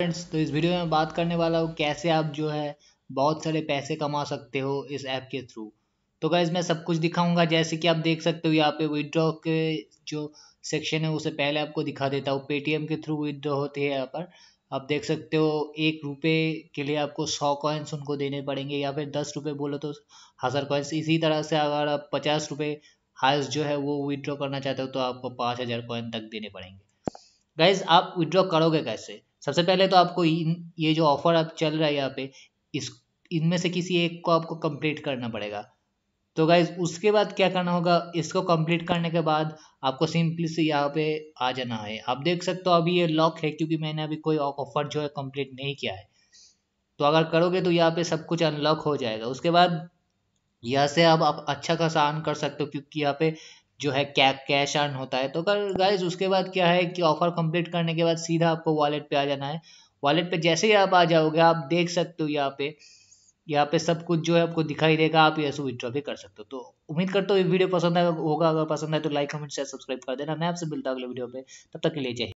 friends तो इस video में बात करने वाला हूँ कैसे आप जो है बहुत सारे पैसे कमा सकते हो इस ऐप के थ्रू तो गाइज मैं सब कुछ दिखाऊंगा जैसे कि आप देख सकते हो यहाँ पे विदड्रॉ के जो सेक्शन है उसे पहले आपको दिखा देता हूँ पेटीएम के थ्रू विदड्रॉ होती है यहाँ पर आप देख सकते हो एक रुपये के लिए आपको सौ कॉइन्स उनको देने पड़ेंगे या फिर दस रुपये बोलो तो हज़ार कॉइन्स इसी तरह से अगर आप पचास रुपये हाइस जो है वो विदड्रॉ करना चाहते हो तो आपको पाँच हज़ार कॉइन तक देने पड़ेंगे गाइज आप विड्रॉ करोगे कैसे सबसे पहले तो आपको इन ये जो ऑफर आप चल रहा है यहाँ पे इस इनमें से किसी एक को आपको कंप्लीट करना पड़ेगा तो गाइज उसके बाद क्या करना होगा इसको कंप्लीट करने के बाद आपको सिंपली से यहाँ पे आ जाना है आप देख सकते हो अभी ये लॉक है क्योंकि मैंने अभी कोई ऑफर जो है कंप्लीट नहीं किया है तो अगर करोगे तो यहाँ पे सब कुछ अनलॉक हो जाएगा उसके बाद यहाँ से आप आप अच्छा खासा अर्न कर सकते हो क्योंकि यहाँ पे जो है कै कैश अर्न होता है तो गाइज उसके बाद क्या है कि ऑफर कंप्लीट करने के बाद सीधा आपको वॉलेट पे आ जाना है वॉलेट पे जैसे ही आप आ जाओगे आप देख सकते हो यहाँ पे यहाँ पे सब कुछ जो है आपको दिखाई देगा आप ये विड्रॉ भी कर सकते हो तो उम्मीद करता हूँ वीडियो पसंद आएगा होगा अगर पसंद है तो लाइक कमेंट शेयर सब्सक्राइब कर देना मैं आपसे मिलता हूँ अगले वीडियो पे तब तक के लिए जय